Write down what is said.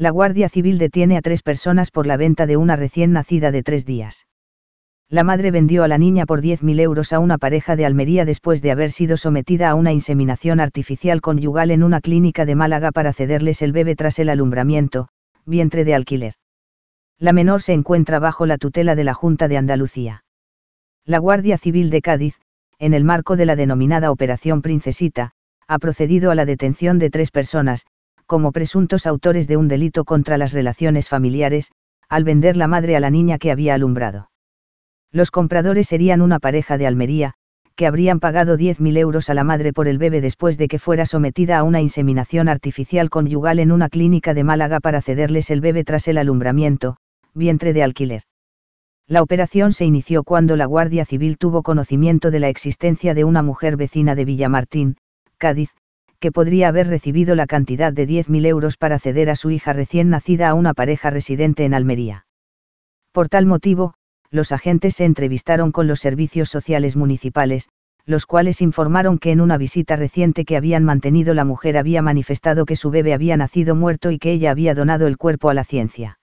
la Guardia Civil detiene a tres personas por la venta de una recién nacida de tres días. La madre vendió a la niña por 10.000 euros a una pareja de Almería después de haber sido sometida a una inseminación artificial conyugal en una clínica de Málaga para cederles el bebé tras el alumbramiento, vientre de alquiler. La menor se encuentra bajo la tutela de la Junta de Andalucía. La Guardia Civil de Cádiz, en el marco de la denominada Operación Princesita, ha procedido a la detención de tres personas, como presuntos autores de un delito contra las relaciones familiares, al vender la madre a la niña que había alumbrado. Los compradores serían una pareja de Almería, que habrían pagado 10.000 euros a la madre por el bebé después de que fuera sometida a una inseminación artificial conyugal en una clínica de Málaga para cederles el bebé tras el alumbramiento, vientre de alquiler. La operación se inició cuando la Guardia Civil tuvo conocimiento de la existencia de una mujer vecina de Villamartín, Cádiz, que podría haber recibido la cantidad de 10.000 euros para ceder a su hija recién nacida a una pareja residente en Almería. Por tal motivo, los agentes se entrevistaron con los servicios sociales municipales, los cuales informaron que en una visita reciente que habían mantenido la mujer había manifestado que su bebé había nacido muerto y que ella había donado el cuerpo a la ciencia.